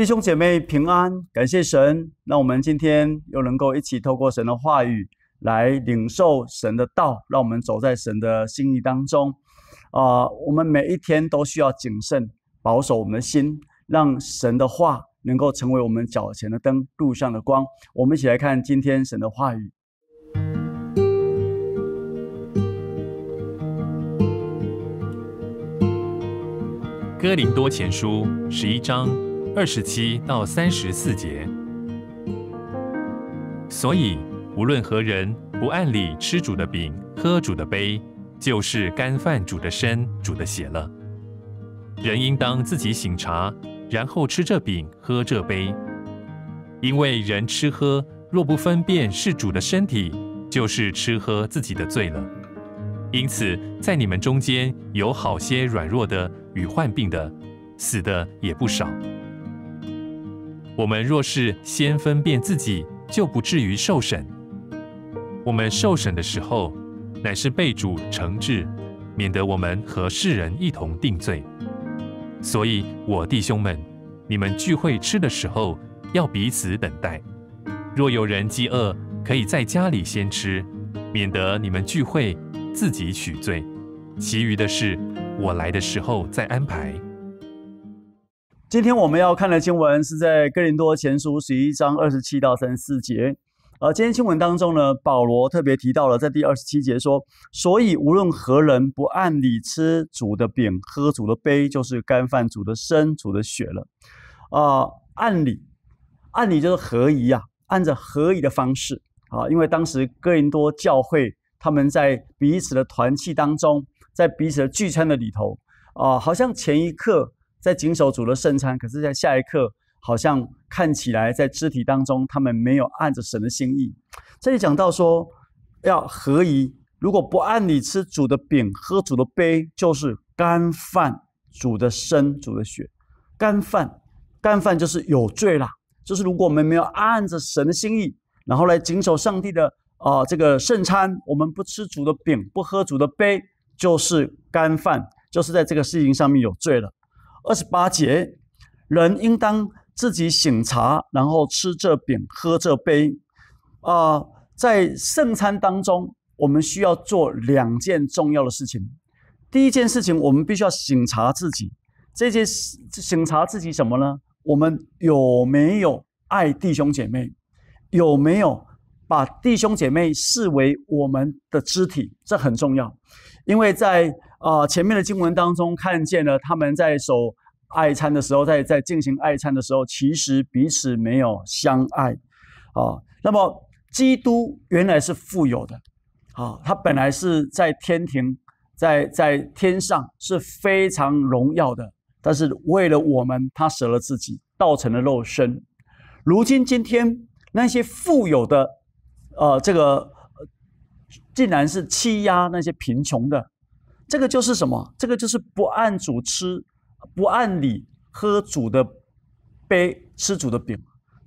弟兄姐妹平安，感谢神。那我们今天又能够一起透过神的话语来领受神的道，让我们走在神的心意当中啊！我们每一天都需要谨慎保守我们的心，让神的话能够成为我们脚前的灯，路上的光。我们一起来看今天神的话语，《哥林多前书》十一章。二十七到三十四节。所以，无论何人不按理吃主的饼、喝主的杯，就是干饭主的身、主的血了。人应当自己醒茶，然后吃这饼、喝这杯。因为人吃喝若不分辨是主的身体，就是吃喝自己的罪了。因此，在你们中间有好些软弱的与患病的，死的也不少。我们若是先分辨自己，就不至于受审。我们受审的时候，乃是被主惩治，免得我们和世人一同定罪。所以，我弟兄们，你们聚会吃的时候，要彼此等待。若有人饥饿，可以在家里先吃，免得你们聚会自己取罪。其余的事，我来的时候再安排。今天我们要看的经文是在哥林多前书十一章二十七到三十四节。呃，今天经文当中呢，保罗特别提到了在第二十七节说：“所以无论何人不按理吃主的饼、喝主的杯，就是干饭主的身、主的血了。”啊，按理，按理就是合宜啊，按照合宜的方式啊，因为当时哥林多教会他们在彼此的团契当中，在彼此的聚餐的里头啊，好像前一刻。在谨守主的圣餐，可是，在下一刻，好像看起来在肢体当中，他们没有按着神的心意。这里讲到说，要合宜。如果不按你吃主的饼、喝主的杯，就是干饭煮的生、煮的血，干饭、干饭就是有罪啦。就是如果我们没有按着神的心意，然后来谨守上帝的啊这个圣餐，我们不吃主的饼、不喝主的杯，就是干饭，就是在这个事情上面有罪了。二十八节，人应当自己醒茶，然后吃这饼，喝这杯。啊，在圣餐当中，我们需要做两件重要的事情。第一件事情，我们必须要醒察自己。这件醒察自己什么呢？我们有没有爱弟兄姐妹？有没有把弟兄姐妹视为我们的肢体？这很重要，因为在啊，前面的经文当中看见了他们在守爱餐的时候，在在进行爱餐的时候，其实彼此没有相爱。啊。那么基督原来是富有的，啊，他本来是在天庭，在在天上是非常荣耀的，但是为了我们，他舍了自己，道成了肉身。如今今天那些富有的，呃，这个竟然是欺压那些贫穷的。这个就是什么？这个就是不按主吃，不按理喝主的杯，吃主的饼，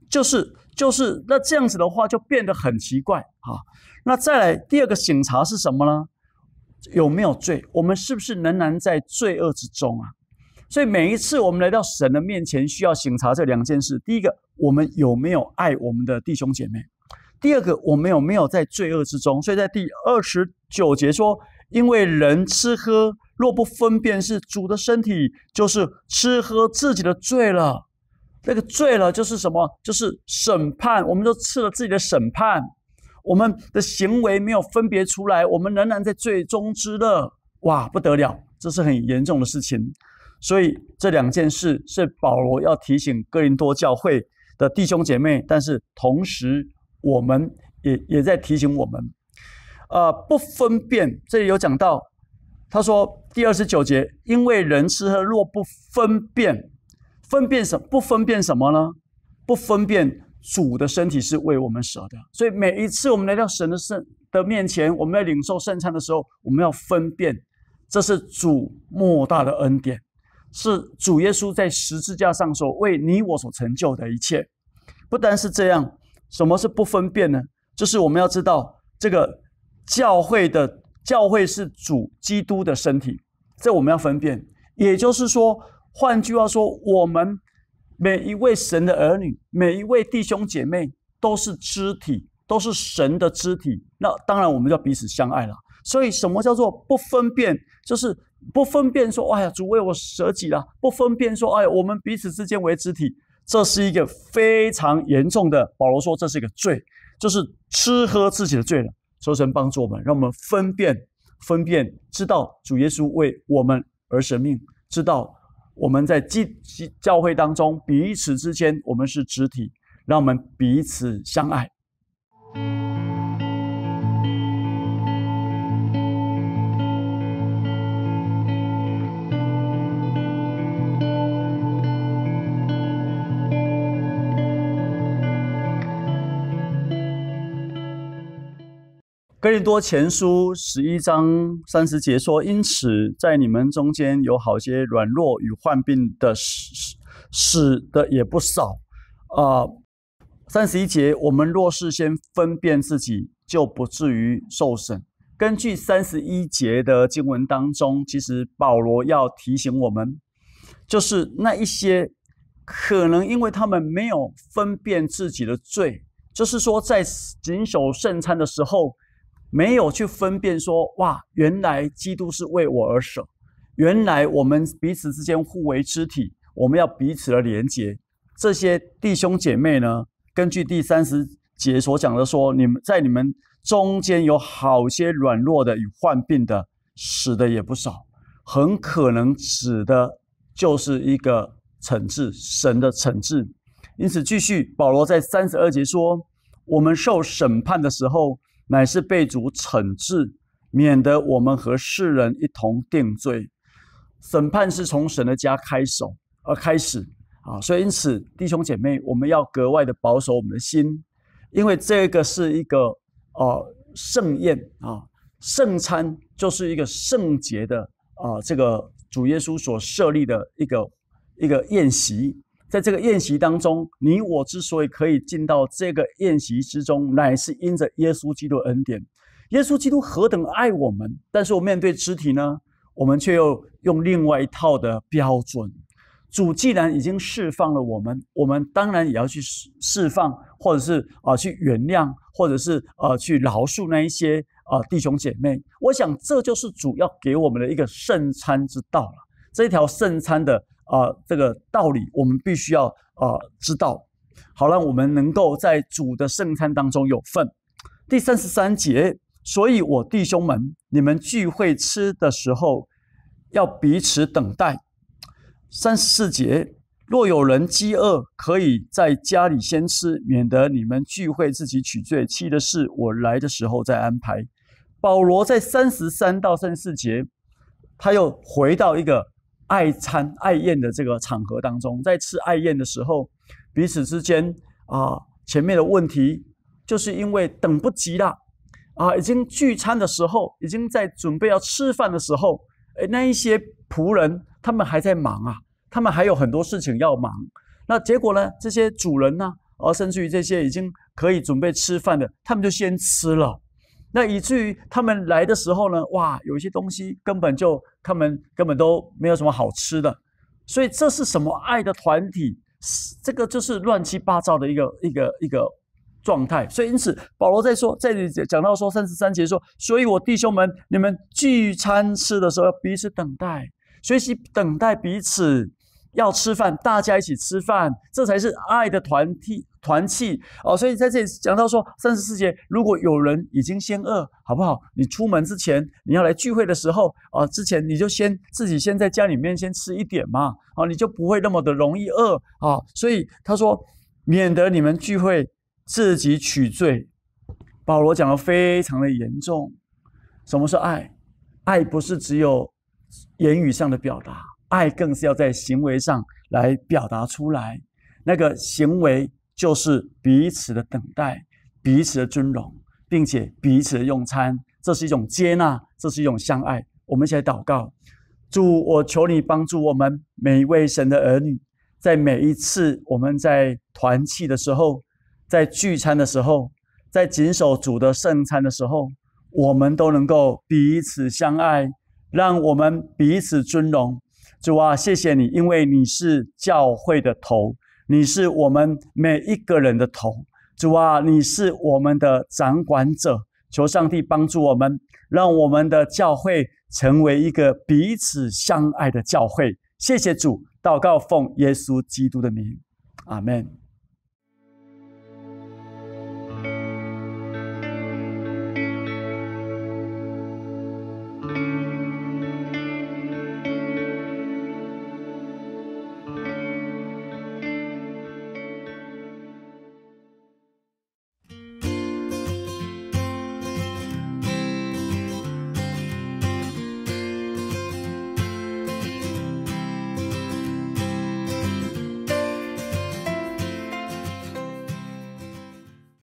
就是就是那这样子的话，就变得很奇怪啊。那再来第二个醒察是什么呢？有没有罪？我们是不是仍然在罪恶之中啊？所以每一次我们来到神的面前，需要醒察这两件事：第一个，我们有没有爱我们的弟兄姐妹；第二个，我们有没有在罪恶之中。所以在第二十九节说。因为人吃喝若不分辨是主的身体，就是吃喝自己的罪了。那个罪了就是什么？就是审判。我们都吃了自己的审判。我们的行为没有分别出来，我们仍然在最终之乐。哇，不得了，这是很严重的事情。所以这两件事是保罗要提醒哥林多教会的弟兄姐妹，但是同时我们也也在提醒我们。呃不分辨，这里有讲到，他说第二十九节，因为人吃喝若不分辨，分辨什不分辨什么呢？不分辨主的身体是为我们舍的。所以每一次我们来到神的圣的面前，我们要领受圣餐的时候，我们要分辨，这是主莫大的恩典，是主耶稣在十字架上所为你我所成就的一切。不单是这样，什么是不分辨呢？就是我们要知道这个。教会的教会是主基督的身体，这我们要分辨。也就是说，换句话说，我们每一位神的儿女，每一位弟兄姐妹，都是肢体，都是神的肢体。那当然，我们要彼此相爱了。所以，什么叫做不分辨？就是不分辨说：“哎呀，主为我舍己了。”不分辨说：“哎，我们彼此之间为肢体。”这是一个非常严重的。保罗说：“这是一个罪，就是吃喝自己的罪了。”求神帮助我们，让我们分辨、分辨，知道主耶稣为我们而舍命，知道我们在基基教会当中彼此之间，我们是肢体，让我们彼此相爱。格林多前书十一章三十节说：“因此，在你们中间有好些软弱与患病的死死的也不少啊。”三十一节，我们若是先分辨自己，就不至于受审。根据三十一节的经文当中，其实保罗要提醒我们，就是那一些可能因为他们没有分辨自己的罪，就是说在谨守圣餐的时候。没有去分辨说哇，原来基督是为我而舍，原来我们彼此之间互为肢体，我们要彼此的连接。这些弟兄姐妹呢，根据第三十节所讲的说，你们在你们中间有好些软弱的与患病的，死的也不少，很可能死的就是一个惩治神的惩治。因此，继续保罗在三十二节说，我们受审判的时候。乃是被主惩治，免得我们和世人一同定罪。审判是从神的家开手而开始啊，所以因此弟兄姐妹，我们要格外的保守我们的心，因为这个是一个呃盛宴啊，圣餐就是一个圣洁的啊，这个主耶稣所设立的一个一个宴席。在这个宴席当中，你我之所以可以进到这个宴席之中，乃是因着耶稣基督恩典。耶稣基督何等爱我们，但是我面对肢体呢，我们却又用另外一套的标准。主既然已经释放了我们，我们当然也要去释放，或者是啊去原谅，或者是呃去饶恕那一些啊弟兄姐妹。我想这就是主要给我们的一个圣餐之道了。这条圣餐的。啊，这个道理我们必须要啊知道，好让我们能够在主的圣餐当中有份。第三十三节，所以我弟兄们，你们聚会吃的时候，要彼此等待。三十四节，若有人饥饿，可以在家里先吃，免得你们聚会自己取罪。其余的事，我来的时候再安排。保罗在三十三到三十四节，他又回到一个。爱餐爱宴的这个场合当中，在吃爱宴的时候，彼此之间啊，前面的问题就是因为等不及了，啊，已经聚餐的时候，已经在准备要吃饭的时候，哎，那一些仆人他们还在忙啊，他们还有很多事情要忙，那结果呢，这些主人呢，啊，甚至于这些已经可以准备吃饭的，他们就先吃了。那以至于他们来的时候呢？哇，有一些东西根本就他们根本都没有什么好吃的，所以这是什么爱的团体？这个就是乱七八糟的一个一个一个状态。所以因此，保罗在说，在讲到说三十三节说，所以我弟兄们，你们聚餐吃的时候要彼此等待，学习等待彼此，要吃饭，大家一起吃饭，这才是爱的团体。团契哦，所以在这里讲到说，三十四节，如果有人已经先饿，好不好？你出门之前，你要来聚会的时候啊，之前你就先自己先在家里面先吃一点嘛，哦，你就不会那么的容易饿啊。所以他说，免得你们聚会自己取罪。保罗讲的非常的严重。什么是爱？爱不是只有言语上的表达，爱更是要在行为上来表达出来。那个行为。就是彼此的等待，彼此的尊荣，并且彼此的用餐，这是一种接纳，这是一种相爱。我们一起来祷告，主，我求你帮助我们每一位神的儿女，在每一次我们在团契的时候，在聚餐的时候，在谨守主的圣餐的时候，我们都能够彼此相爱，让我们彼此尊荣。主啊，谢谢你，因为你是教会的头。你是我们每一个人的头，主啊，你是我们的掌管者。求上帝帮助我们，让我们的教会成为一个彼此相爱的教会。谢谢主，祷告奉耶稣基督的名，阿门。